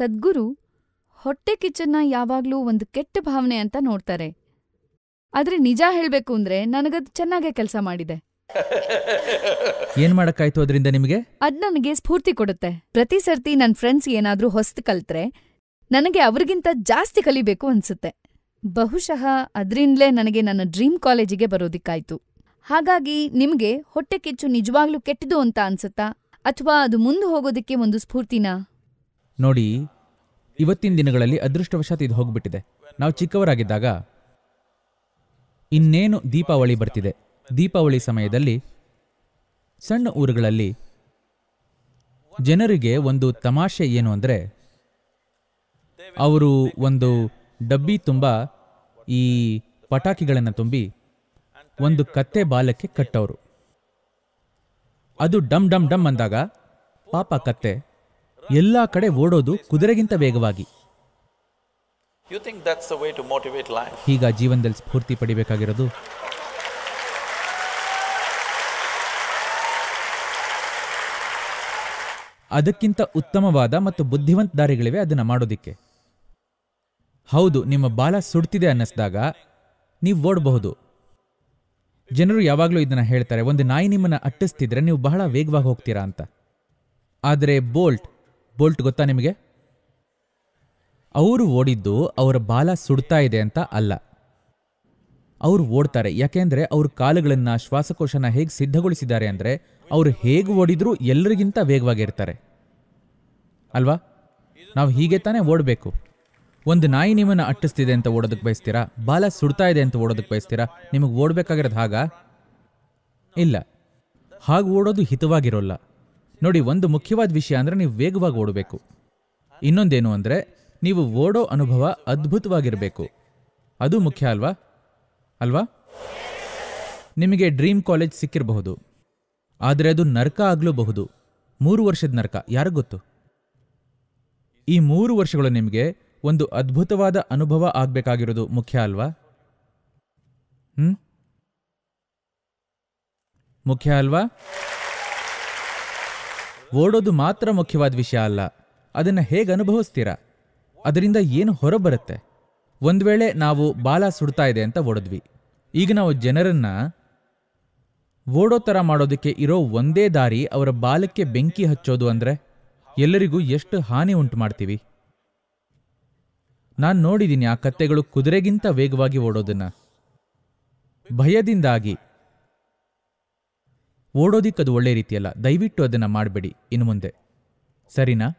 ಸದ್ಗುರು ಹೊಟ್ಟೆ ಕಿಚ್ಚನ್ನ ಯಾವಾಗ್ಲೂ ಒಂದ್ ಕೆಟ್ಟ ಭಾವನೆ ಅಂತ ನೋಡ್ತಾರೆ ಆದ್ರೆ ನಿಜ ಹೇಳ್ಬೇಕು ಅಂದ್ರೆ ನನಗದ್ ಚೆನ್ನಾಗೇ ಕೆಲಸ ಮಾಡಿದೆ ಏನ್ ಮಾಡಕ್ಕಾಯ್ತು ಅದ್ರಿಂದ ನಿಮಗೆ ಅದ್ ನನಗೆ ಸ್ಫೂರ್ತಿ ಕೊಡುತ್ತೆ ಪ್ರತಿ ಸರ್ತಿ ನನ್ ಫ್ರೆಂಡ್ಸ್ ಏನಾದ್ರೂ ಹೊಸ್ತ್ ಕಲ್ತ್ರೆ ನನಗೆ ಅವ್ರಿಗಿಂತ ಜಾಸ್ತಿ ಕಲಿಬೇಕು ಅನ್ಸುತ್ತೆ ಬಹುಶಃ ಅದ್ರಿಂದಲೇ ನನಗೆ ನನ್ನ ಡ್ರೀಮ್ ಕಾಲೇಜಿಗೆ ಬರೋದಿಕ್ಕಾಯ್ತು ಹಾಗಾಗಿ ನಿಮ್ಗೆ ಹೊಟ್ಟೆ ಕಿಚ್ಚು ನಿಜವಾಗ್ಲೂ ಕೆಟ್ಟದು ಅಂತ ಅನ್ಸುತ್ತಾ ಅಥವಾ ಅದು ಮುಂದೆ ಹೋಗೋದಕ್ಕೆ ಒಂದು ಸ್ಫೂರ್ತಿನಾ ನೋಡಿ ಇವತ್ತಿನ ದಿನಗಳಲ್ಲಿ ಅದೃಷ್ಟವಶಾತ್ ಇದು ಹೋಗ್ಬಿಟ್ಟಿದೆ ನಾವು ಚಿಕ್ಕವರಾಗಿದ್ದಾಗ ಇನ್ನೇನು ದೀಪಾವಳಿ ಬರ್ತಿದೆ ದೀಪಾವಳಿ ಸಮಯದಲ್ಲಿ ಸಣ್ಣ ಊರುಗಳಲ್ಲಿ ಜನರಿಗೆ ಒಂದು ತಮಾಷೆ ಏನು ಅಂದರೆ ಅವರು ಒಂದು ಡಬ್ಬಿ ತುಂಬ ಈ ಪಟಾಕಿಗಳನ್ನು ತುಂಬಿ ಒಂದು ಕತ್ತೆ ಬಾಲಕ್ಕೆ ಕಟ್ಟವರು ಅದು ಡಮ್ ಡಮ್ ಡಮ್ ಅಂದಾಗ ಪಾಪ ಕತ್ತೆ ಎಲ್ಲಾ ಕಡೆ ಓಡೋದು ಕುದುರೆಗಿಂತ ವೇಗವಾಗಿ ಈಗ ಜೀವನದಲ್ಲಿ ಸ್ಫೂರ್ತಿ ಪಡಿಬೇಕಾಗಿರೋದು ಅದಕ್ಕಿಂತ ಉತ್ತಮವಾದ ಮತ್ತು ಬುದ್ಧಿವಂತ ದಾರಿಗಳಿವೆ ಅದನ್ನು ಮಾಡೋದಿಕ್ಕೆ ಹೌದು ನಿಮ್ಮ ಬಾಲ ಸುಡ್ತಿದೆ ಅನ್ನಿಸ್ದಾಗ ನೀವು ಓಡಬಹುದು ಜನರು ಯಾವಾಗಲೂ ಇದನ್ನು ಹೇಳ್ತಾರೆ ಒಂದು ನಾಯಿ ನಿಮ್ಮನ್ನು ಅಟ್ಟಿಸ್ತಿದ್ರೆ ನೀವು ಬಹಳ ವೇಗವಾಗಿ ಹೋಗ್ತೀರಾ ಅಂತ ಆದರೆ ಬೋಲ್ಟ್ ಬೋಲ್ಟ್ ಗೊತ್ತಾ ನಿಮಗೆ ಅವರು ಓಡಿದ್ದು ಅವರ ಬಾಲ ಸುಡ್ತಾ ಇದೆ ಅಂತ ಅಲ್ಲ ಅವರು ಓಡ್ತಾರೆ ಯಾಕೆಂದರೆ ಅವ್ರ ಕಾಲುಗಳನ್ನು ಶ್ವಾಸಕೋಶನ ಹೇಗೆ ಸಿದ್ಧಗೊಳಿಸಿದ್ದಾರೆ ಅಂದರೆ ಅವರು ಹೇಗೆ ಓಡಿದ್ರು ಎಲ್ಲರಿಗಿಂತ ವೇಗವಾಗಿರ್ತಾರೆ ಅಲ್ವಾ ನಾವು ಹೀಗೆ ತಾನೇ ಓಡಬೇಕು ಒಂದು ನಾಯಿ ನಿಮ್ಮನ್ನು ಅಟ್ಟಿಸ್ತಿದೆ ಅಂತ ಓಡೋದಕ್ಕೆ ಬಯಸ್ತೀರಾ ಬಾಲ ಸುಡ್ತಾ ಇದೆ ಅಂತ ಓಡೋದಕ್ಕೆ ಬಯಸ್ತೀರಾ ನಿಮಗೆ ಓಡಬೇಕಾಗಿರೋದು ಹಾಗ ಇಲ್ಲ ಹಾಗೆ ಓಡೋದು ಹಿತವಾಗಿರೋಲ್ಲ ನೋಡಿ ಒಂದು ಮುಖ್ಯವಾದ ವಿಷಯ ಅಂದರೆ ನೀವು ವೇಗವಾಗಿ ಓಡಬೇಕು ಇನ್ನೊಂದೇನು ಅಂದರೆ ನೀವು ಓಡೋ ಅನುಭವ ಅದ್ಭುತವಾಗಿರಬೇಕು ಅದು ಮುಖ್ಯ ಅಲ್ವಾ ಅಲ್ವಾ ನಿಮಗೆ ಡ್ರೀಮ್ ಕಾಲೇಜ್ ಸಿಕ್ಕಿರಬಹುದು ಆದರೆ ಅದು ನರ್ಕ ಆಗಲೂಬಹುದು ಮೂರು ವರ್ಷದ ನರ್ಕ ಯಾರು ಗೊತ್ತು ಈ ಮೂರು ವರ್ಷಗಳು ನಿಮಗೆ ಒಂದು ಅದ್ಭುತವಾದ ಅನುಭವ ಆಗಬೇಕಾಗಿರೋದು ಮುಖ್ಯ ಅಲ್ವಾ ಹ್ಞೂ ಮುಖ್ಯ ಅಲ್ವಾ ಓಡೋದು ಮಾತ್ರ ಮುಖ್ಯವಾದ ವಿಷಯ ಅಲ್ಲ ಅದನ್ನು ಹೇಗೆ ಅನುಭವಿಸ್ತೀರಾ ಅದರಿಂದ ಏನು ಹೊರಬರುತ್ತೆ ಒಂದು ವೇಳೆ ನಾವು ಬಾಲ ಸುಡ್ತಾ ಇದೆ ಅಂತ ಓಡಿದ್ವಿ ಈಗ ನಾವು ಜನರನ್ನು ಓಡೋ ಥರ ಮಾಡೋದಕ್ಕೆ ಇರೋ ಒಂದೇ ದಾರಿ ಅವರ ಬಾಲಕ್ಕೆ ಬೆಂಕಿ ಹಚ್ಚೋದು ಅಂದರೆ ಎಲ್ಲರಿಗೂ ಎಷ್ಟು ಹಾನಿ ಉಂಟು ಮಾಡ್ತೀವಿ ನಾನು ನೋಡಿದ್ದೀನಿ ಆ ಕತ್ತೆಗಳು ಕುದುರೆಗಿಂತ ವೇಗವಾಗಿ ಓಡೋದನ್ನು ಭಯದಿಂದಾಗಿ ಓಡೋದಿಕ್ಕದು ಒಳ್ಳೆ ರೀತಿಯಲ್ಲ ದಯವಿಟ್ಟು ಅದನ್ನು ಮಾಡಬೇಡಿ ಇನ್ನು ಮುಂದೆ ಸರಿನಾ